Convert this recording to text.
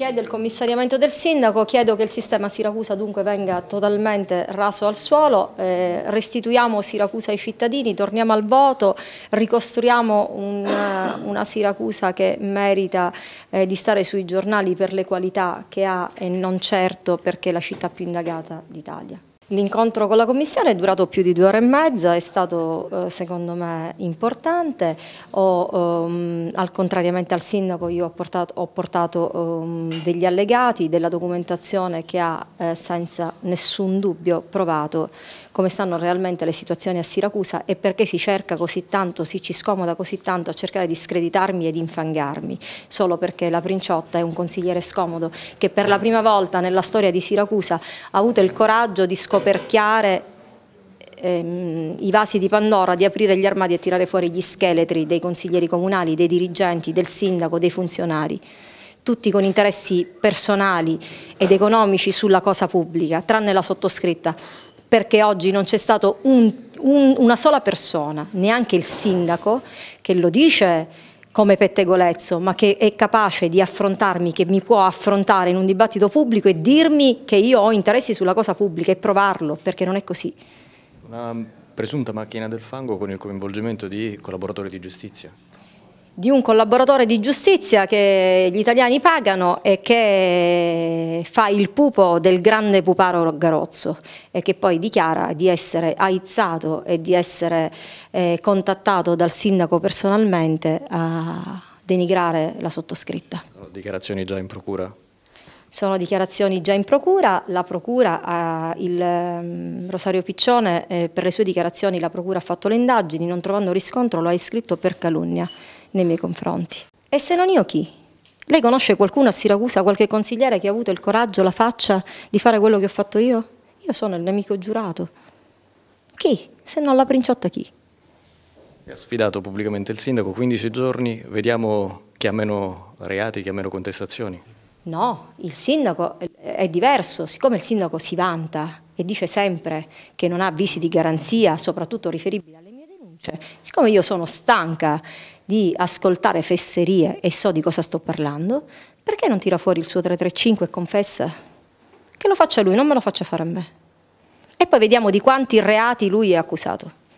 Chiedo il commissariamento del sindaco, chiedo che il sistema Siracusa dunque venga totalmente raso al suolo, eh, restituiamo Siracusa ai cittadini, torniamo al voto, ricostruiamo un, eh, una Siracusa che merita eh, di stare sui giornali per le qualità che ha e non certo perché è la città più indagata d'Italia. L'incontro con la Commissione è durato più di due ore e mezza, è stato eh, secondo me importante, ho, um, al contrariamente al Sindaco io ho portato, ho portato um, degli allegati, della documentazione che ha eh, senza nessun dubbio provato come stanno realmente le situazioni a Siracusa e perché si cerca così tanto, si ci scomoda così tanto a cercare di screditarmi e di infangarmi, solo perché la Princiotta è un consigliere scomodo che per la prima volta nella storia di Siracusa ha avuto il coraggio di scoprire modo per ehm, i vasi di Pandora, di aprire gli armadi e tirare fuori gli scheletri dei consiglieri comunali, dei dirigenti, del sindaco, dei funzionari tutti con interessi personali ed economici sulla cosa pubblica, tranne la sottoscritta, perché oggi non c'è stato un, un, una sola persona, neanche il sindaco, che lo dice come pettegolezzo, ma che è capace di affrontarmi, che mi può affrontare in un dibattito pubblico e dirmi che io ho interessi sulla cosa pubblica e provarlo, perché non è così. Una presunta macchina del fango con il coinvolgimento di collaboratori di giustizia di un collaboratore di giustizia che gli italiani pagano e che fa il pupo del grande puparo Garozzo e che poi dichiara di essere aizzato e di essere eh, contattato dal sindaco personalmente a denigrare la sottoscritta. Sono dichiarazioni già in procura? Sono dichiarazioni già in procura, la procura, eh, il ehm, Rosario Piccione eh, per le sue dichiarazioni la procura ha fatto le indagini, non trovando riscontro lo ha iscritto per calunnia nei miei confronti. E se non io chi? Lei conosce qualcuno a Siracusa, qualche consigliere che ha avuto il coraggio, la faccia di fare quello che ho fatto io? Io sono il nemico giurato. Chi? Se non la princiotta chi? Ha sfidato pubblicamente il sindaco, 15 giorni, vediamo chi ha meno reati, chi ha meno contestazioni. No, il sindaco è diverso, siccome il sindaco si vanta e dice sempre che non ha visi di garanzia, soprattutto riferibili alle mie denunce, siccome io sono stanca di ascoltare fesserie e so di cosa sto parlando, perché non tira fuori il suo 335 e confessa? Che lo faccia lui, non me lo faccia fare a me. E poi vediamo di quanti reati lui è accusato.